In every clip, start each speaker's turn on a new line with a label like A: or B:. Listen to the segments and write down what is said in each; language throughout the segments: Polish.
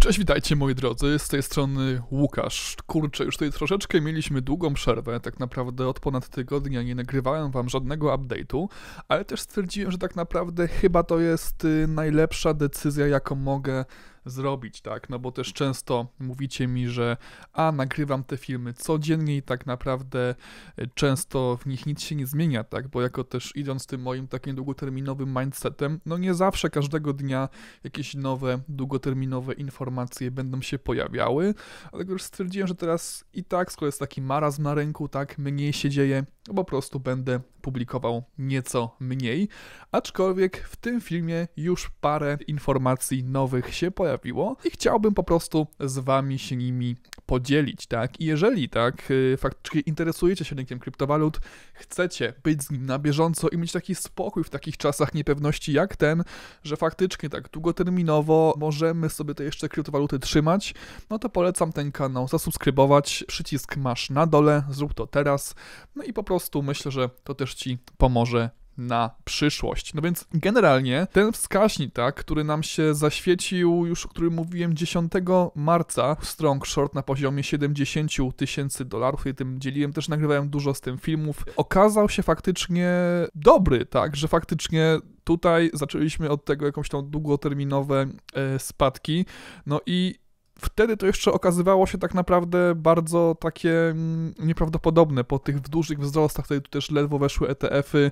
A: Cześć, witajcie moi drodzy, z tej strony Łukasz. Kurczę, już tutaj troszeczkę mieliśmy długą przerwę, tak naprawdę od ponad tygodnia nie nagrywałem wam żadnego update'u, ale też stwierdziłem, że tak naprawdę chyba to jest y, najlepsza decyzja, jaką mogę zrobić, tak? No bo też często mówicie mi, że a nagrywam te filmy codziennie i tak naprawdę e, często w nich nic się nie zmienia, tak? Bo jako też idąc tym moim takim długoterminowym mindsetem, no nie zawsze każdego dnia jakieś nowe, długoterminowe informacje będą się pojawiały, ale już stwierdziłem, że teraz i tak, skoro jest taki marazm na rynku, tak, mniej się dzieje, no po prostu będę publikował nieco mniej, aczkolwiek w tym filmie już parę informacji nowych się pojawiło, pojawiło i chciałbym po prostu z wami się nimi podzielić, tak? I jeżeli tak, y, faktycznie interesujecie się rynkiem kryptowalut, chcecie być z nim na bieżąco i mieć taki spokój w takich czasach niepewności jak ten, że faktycznie tak długoterminowo możemy sobie te jeszcze kryptowaluty trzymać, no to polecam ten kanał zasubskrybować. Przycisk masz na dole, zrób to teraz. No i po prostu myślę, że to też ci pomoże na przyszłość. No więc generalnie ten wskaźnik, tak, który nam się zaświecił już, o którym mówiłem 10 marca, strong short na poziomie 70 tysięcy dolarów, i tym dzieliłem, też nagrywałem dużo z tym filmów, okazał się faktycznie dobry, tak, że faktycznie tutaj zaczęliśmy od tego jakąś tą długoterminowe e, spadki, no i wtedy to jeszcze okazywało się tak naprawdę bardzo takie mm, nieprawdopodobne po tych dużych wzrostach. tutaj tu też ledwo weszły ETF-y.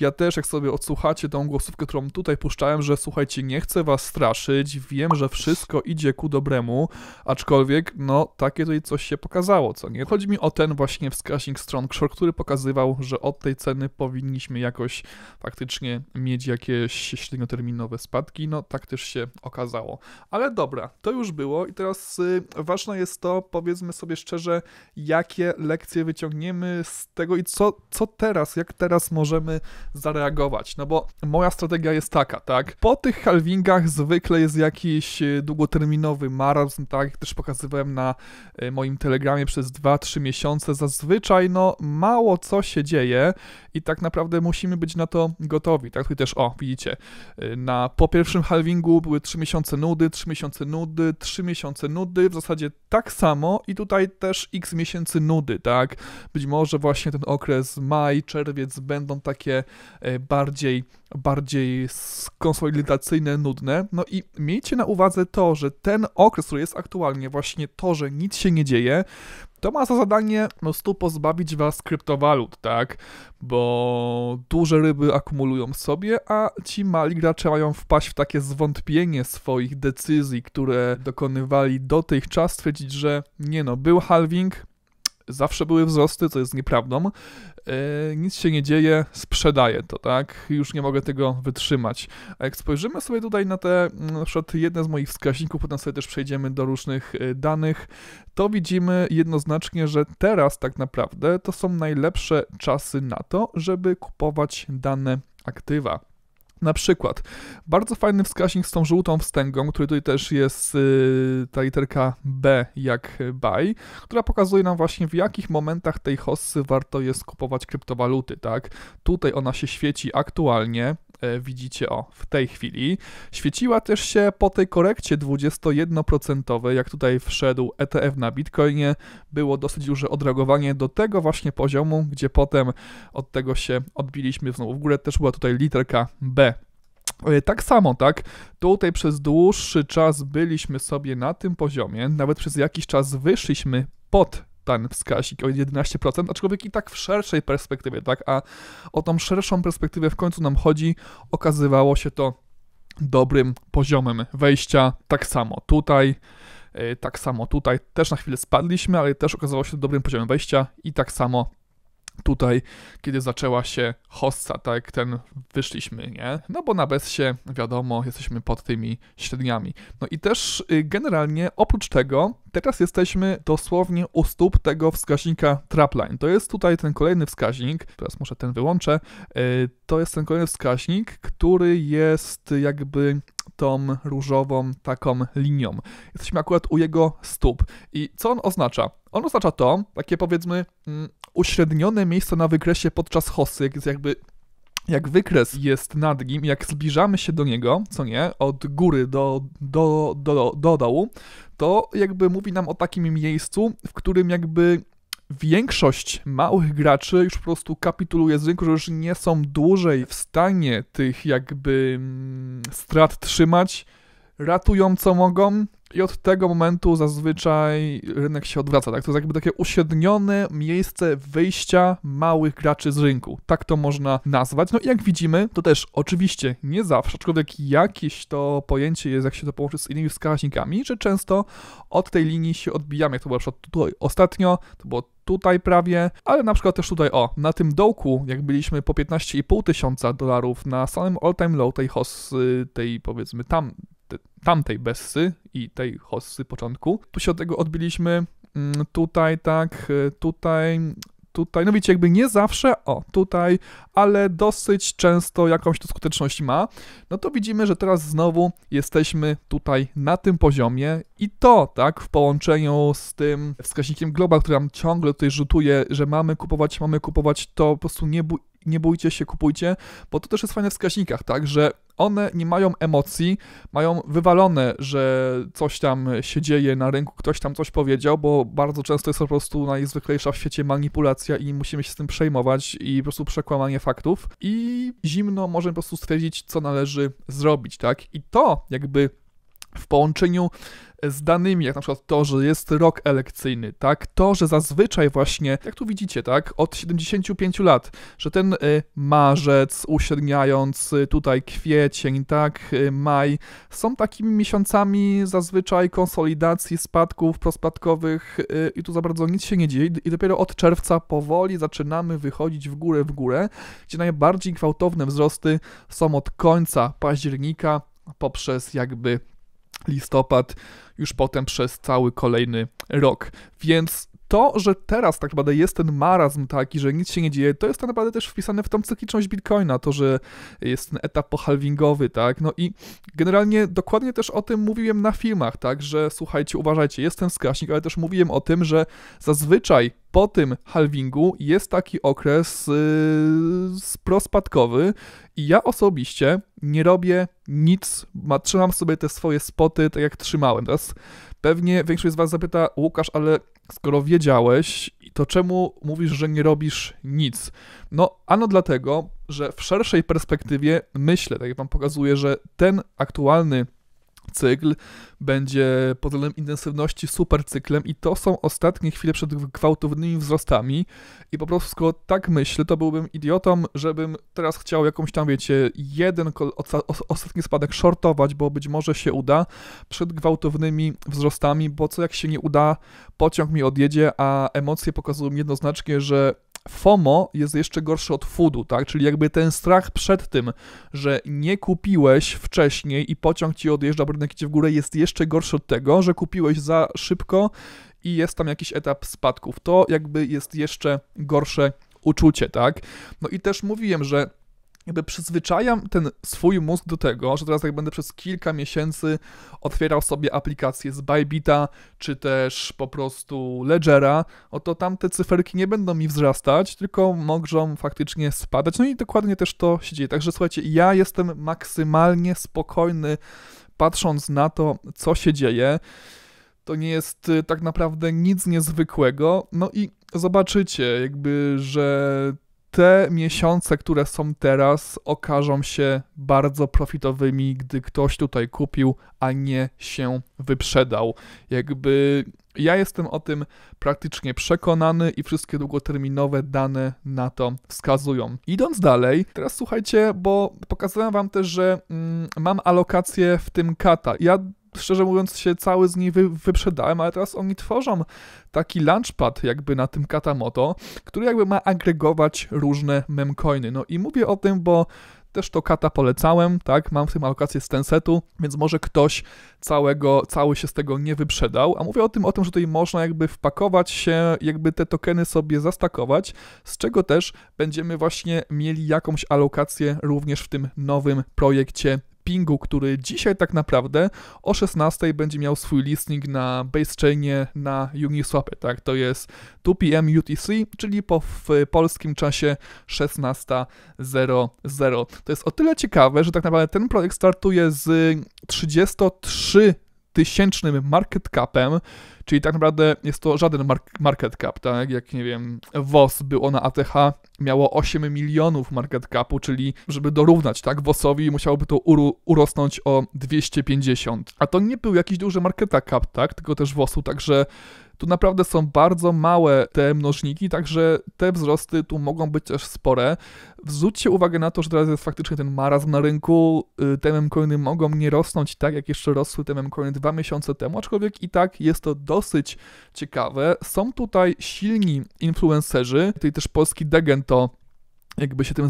A: Ja też, jak sobie odsłuchacie tą głosówkę, którą tutaj puszczałem, że słuchajcie, nie chcę was straszyć, wiem, że wszystko idzie ku dobremu, aczkolwiek, no, takie tutaj coś się pokazało, co nie? Chodzi mi o ten właśnie wskaźnik short, który pokazywał, że od tej ceny powinniśmy jakoś faktycznie mieć jakieś średnioterminowe spadki. No, tak też się okazało. Ale dobra, to już było i teraz teraz y, ważne jest to, powiedzmy sobie szczerze, jakie lekcje wyciągniemy z tego i co, co teraz, jak teraz możemy zareagować. No bo moja strategia jest taka, tak? Po tych halvingach zwykle jest jakiś y, długoterminowy marazm, tak? Też pokazywałem na y, moim telegramie przez 2-3 miesiące. Zazwyczaj, no, mało co się dzieje i tak naprawdę musimy być na to gotowi, tak? Tutaj też, o, widzicie, na, po pierwszym halvingu były 3 miesiące nudy, 3 miesiące nudy, 3 miesiące miesięcy nudy, w zasadzie tak samo i tutaj też x miesięcy nudy, tak? Być może właśnie ten okres maj, czerwiec będą takie e, bardziej, bardziej skonsolidacyjne, nudne. No i miejcie na uwadze to, że ten okres, który jest aktualnie, właśnie to, że nic się nie dzieje, to ma za zadanie po no, prostu pozbawić was kryptowalut, tak? Bo duże ryby akumulują sobie, a ci mali gracze mają wpaść w takie zwątpienie swoich decyzji, które dokonywali dotychczas, stwierdzić, że nie no, był halving, zawsze były wzrosty, co jest nieprawdą. E, nic się nie dzieje, sprzedaję to, tak? Już nie mogę tego wytrzymać. A jak spojrzymy sobie tutaj na te, mm, na przykład jedne z moich wskaźników, potem sobie też przejdziemy do różnych e, danych, to widzimy jednoznacznie, że teraz tak naprawdę to są najlepsze czasy na to, żeby kupować dane aktywa. Na przykład, bardzo fajny wskaźnik z tą żółtą wstęgą, który tutaj też jest yy, ta literka B jak buy, która pokazuje nam właśnie w jakich momentach tej hossy warto jest kupować kryptowaluty, tak? Tutaj ona się świeci aktualnie, E, widzicie o w tej chwili. Świeciła też się po tej korekcie 21%, jak tutaj wszedł ETF na Bitcoinie, było dosyć duże odrażowanie do tego właśnie poziomu, gdzie potem od tego się odbiliśmy znowu w górę. Też była tutaj literka B e, tak samo, tak? Tutaj przez dłuższy czas byliśmy sobie na tym poziomie, nawet przez jakiś czas wyszliśmy pod ten wskaźnik o 11%, aczkolwiek i tak w szerszej perspektywie, tak? A o tą szerszą perspektywę w końcu nam chodzi, okazywało się to dobrym poziomem wejścia. Tak samo tutaj, e, tak samo tutaj. Też na chwilę spadliśmy, ale też okazało się to dobrym poziomem wejścia i tak samo tutaj, kiedy zaczęła się hossa, tak, ten wyszliśmy, nie? No bo na się, wiadomo, jesteśmy pod tymi średniami. No i też y, generalnie, oprócz tego, teraz jesteśmy dosłownie u stóp tego wskaźnika trapline. To jest tutaj ten kolejny wskaźnik, teraz może ten wyłączę, y, to jest ten kolejny wskaźnik, który jest jakby tą różową taką linią. Jesteśmy akurat u jego stóp. I co on oznacza? On oznacza to, takie powiedzmy mm, uśrednione miejsce na wykresie podczas hossy, jest jakby jak wykres jest nad nim, jak zbliżamy się do niego, co nie, od góry do, do, do, do dołu, to jakby mówi nam o takim miejscu, w którym jakby większość małych graczy już po prostu kapituluje z rynku, że już nie są dłużej w stanie tych jakby mm, strat trzymać, ratują co mogą, i od tego momentu zazwyczaj rynek się odwraca. Tak? To jest jakby takie usiednione miejsce wyjścia małych graczy z rynku. Tak to można nazwać. No i jak widzimy, to też oczywiście nie zawsze, aczkolwiek jakieś to pojęcie jest, jak się to połączy z innymi wskaźnikami, że często od tej linii się odbijamy. Jak to było tutaj ostatnio, to było tutaj prawie, ale na przykład też tutaj, o, na tym dołku, jak byliśmy po 15,5 tysiąca dolarów na samym all-time low tej HOS, tej powiedzmy tam, tamtej Bessy i tej Hossy początku. Tu się od tego odbiliśmy, mm, tutaj tak, e, tutaj tutaj, no wiecie, jakby nie zawsze, o, tutaj, ale dosyć często jakąś to skuteczność ma, no to widzimy, że teraz znowu jesteśmy tutaj na tym poziomie i to, tak, w połączeniu z tym wskaźnikiem global, który nam ciągle tutaj rzutuje, że mamy kupować, mamy kupować, to po prostu nie, nie bójcie się, kupujcie, bo to też jest fajne w wskaźnikach, tak, że one nie mają emocji, mają wywalone, że coś tam się dzieje na rynku, ktoś tam coś powiedział, bo bardzo często jest to po prostu najzwyklejsza w świecie manipulacja i musimy się z tym przejmować i po prostu przekłamanie faktów. I zimno możemy po prostu stwierdzić, co należy zrobić, tak? I to jakby w połączeniu z danymi, jak na przykład to, że jest rok elekcyjny, tak? To, że zazwyczaj właśnie, jak tu widzicie, tak, od 75 lat, że ten y, marzec uśredniając y, tutaj kwiecień, tak, y, maj, są takimi miesiącami zazwyczaj konsolidacji spadków prospadkowych i tu za bardzo nic się nie dzieje i dopiero od czerwca powoli zaczynamy wychodzić w górę, w górę, gdzie najbardziej gwałtowne wzrosty są od końca października poprzez jakby listopad, już potem przez cały kolejny rok. Więc to, że teraz tak naprawdę jest ten marazm taki, że nic się nie dzieje, to jest tak naprawdę też wpisane w tą cykliczność Bitcoina, to, że jest ten etap pohalwingowy, tak, no i generalnie dokładnie też o tym mówiłem na filmach, tak, że słuchajcie, uważajcie, jest ten wskaźnik, ale też mówiłem o tym, że zazwyczaj po tym halvingu jest taki okres yy, prospadkowy i ja osobiście nie robię nic, ma, trzymam sobie te swoje spoty tak jak trzymałem. Teraz pewnie większość z Was zapyta, Łukasz, ale Skoro wiedziałeś, to czemu mówisz, że nie robisz nic? No, ano dlatego, że w szerszej perspektywie myślę, tak jak wam pokazuję, że ten aktualny cykl będzie pod względem intensywności super cyklem i to są ostatnie chwile przed gwałtownymi wzrostami i po prostu skoro tak myślę, to byłbym idiotą, żebym teraz chciał jakąś tam, wiecie, jeden ostatni spadek shortować, bo być może się uda przed gwałtownymi wzrostami, bo co jak się nie uda, pociąg mi odjedzie, a emocje pokazują jednoznacznie, że FOMO jest jeszcze gorsze od fudu, tak? Czyli jakby ten strach przed tym, że nie kupiłeś wcześniej i pociąg ci odjeżdża, rynek idzie w górę, jest jeszcze gorszy od tego, że kupiłeś za szybko i jest tam jakiś etap spadków. To jakby jest jeszcze gorsze uczucie, tak? No i też mówiłem, że jakby przyzwyczajam ten swój mózg do tego, że teraz jak będę przez kilka miesięcy otwierał sobie aplikacje z Bybita, czy też po prostu Ledgera, oto tam te cyferki nie będą mi wzrastać, tylko mogą faktycznie spadać. No i dokładnie też to się dzieje. Także słuchajcie, ja jestem maksymalnie spokojny, patrząc na to, co się dzieje. To nie jest y, tak naprawdę nic niezwykłego. No i zobaczycie, jakby, że te miesiące, które są teraz, okażą się bardzo profitowymi, gdy ktoś tutaj kupił, a nie się wyprzedał. Jakby ja jestem o tym praktycznie przekonany i wszystkie długoterminowe dane na to wskazują. Idąc dalej, teraz słuchajcie, bo pokazałem Wam też, że mm, mam alokację w tym kata. Ja szczerze mówiąc się cały z niej wy, wyprzedałem, ale teraz oni tworzą taki launchpad jakby na tym Katamoto, który jakby ma agregować różne memcoiny. No i mówię o tym, bo też to kata polecałem, tak? Mam w tym alokację z Tensetu, więc może ktoś całego, cały się z tego nie wyprzedał. A mówię o tym, o tym, że tutaj można jakby wpakować się, jakby te tokeny sobie zastakować, z czego też będziemy właśnie mieli jakąś alokację również w tym nowym projekcie Pingu, który dzisiaj tak naprawdę o 16 będzie miał swój listing na basechainie na Uniswapie, tak? To jest 2pm UTC, czyli po w polskim czasie 16.00. To jest o tyle ciekawe, że tak naprawdę ten projekt startuje z 33 tysięcznym market capem, czyli tak naprawdę jest to żaden market cap, tak? Jak nie wiem, WOS było na ATH, miało 8 milionów market capu, czyli żeby dorównać, tak, WOSowi musiałoby to urosnąć o 250. A to nie był jakiś duży market cap, tak? Tylko też WOSu, także tu naprawdę są bardzo małe te mnożniki, także te wzrosty tu mogą być też spore. Zwróćcie uwagę na to, że teraz jest faktycznie ten marazm na rynku. Y, te mcoiny mogą nie rosnąć tak, jak jeszcze rosły te mcoiny dwa miesiące temu, aczkolwiek i tak jest to dosyć ciekawe. Są tutaj silni influencerzy, tutaj też polski Degen to jakby się tym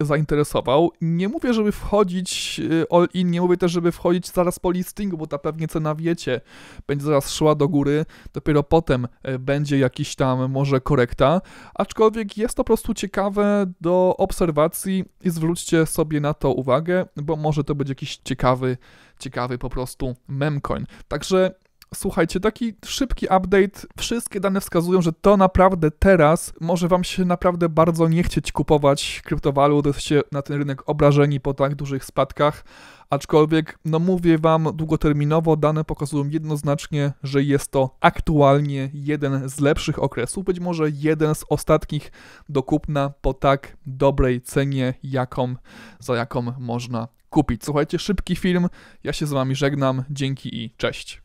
A: zainteresował. Nie mówię, żeby wchodzić y, all in, nie mówię też, żeby wchodzić zaraz po listingu, bo ta pewnie cena wiecie, będzie zaraz szła do góry, dopiero potem y, będzie jakiś tam może korekta, aczkolwiek jest to po prostu ciekawe do obserwacji i zwróćcie sobie na to uwagę, bo może to być jakiś ciekawy, ciekawy po prostu memcoin. Także Słuchajcie, taki szybki update. Wszystkie dane wskazują, że to naprawdę teraz może wam się naprawdę bardzo nie chcieć kupować kryptowalut. Jesteście na ten rynek obrażeni po tak dużych spadkach. Aczkolwiek, no mówię wam, długoterminowo dane pokazują jednoznacznie, że jest to aktualnie jeden z lepszych okresów, być może jeden z ostatnich do kupna po tak dobrej cenie, jaką, za jaką można kupić. Słuchajcie, szybki film. Ja się z wami żegnam. Dzięki i cześć.